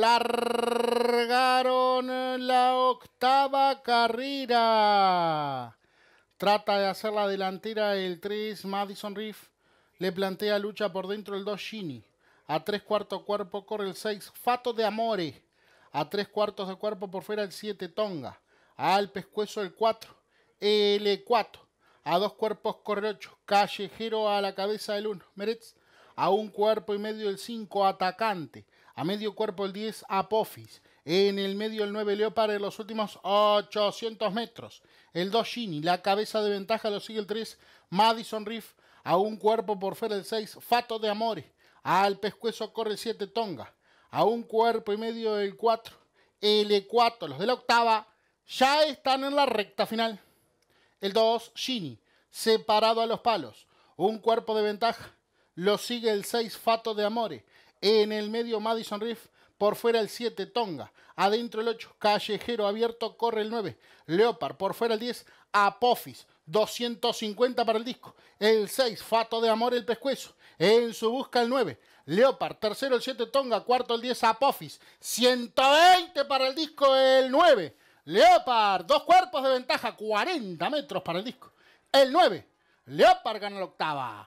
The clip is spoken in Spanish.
Largaron la octava carrera. Trata de hacer la delantera el 3 Madison Reef. Le plantea lucha por dentro el 2 Gini. A 3 cuartos cuerpo corre el 6 Fato de Amore. A 3 cuartos de cuerpo por fuera el 7 Tonga. Al pescuezo el 4 L4. A dos cuerpos corre 8. Callejero a la cabeza el 1 Meretz a un cuerpo y medio el 5 atacante, a medio cuerpo el 10 Apophis, en el medio el 9 Leopard en los últimos 800 metros, el 2 Gini, la cabeza de ventaja lo sigue el 3 Madison Reef, a un cuerpo por fuera el 6 Fato de Amores, al pescuezo corre el 7 Tonga, a un cuerpo y medio el 4 L4, los de la octava ya están en la recta final. El 2 Gini, separado a los palos, un cuerpo de ventaja lo sigue el 6 Fato de Amore. En el medio Madison Reef. Por fuera el 7 Tonga. Adentro el 8 Callejero Abierto. Corre el 9 Leopard. Por fuera el 10 Apophis. 250 para el disco. El 6 Fato de Amore el pescuezo. En su busca el 9 Leopard. Tercero el 7 Tonga. Cuarto el 10 Apophis. 120 para el disco el 9. Leopard, dos cuerpos de ventaja, 40 metros para el disco. El 9, Leopard gana la octava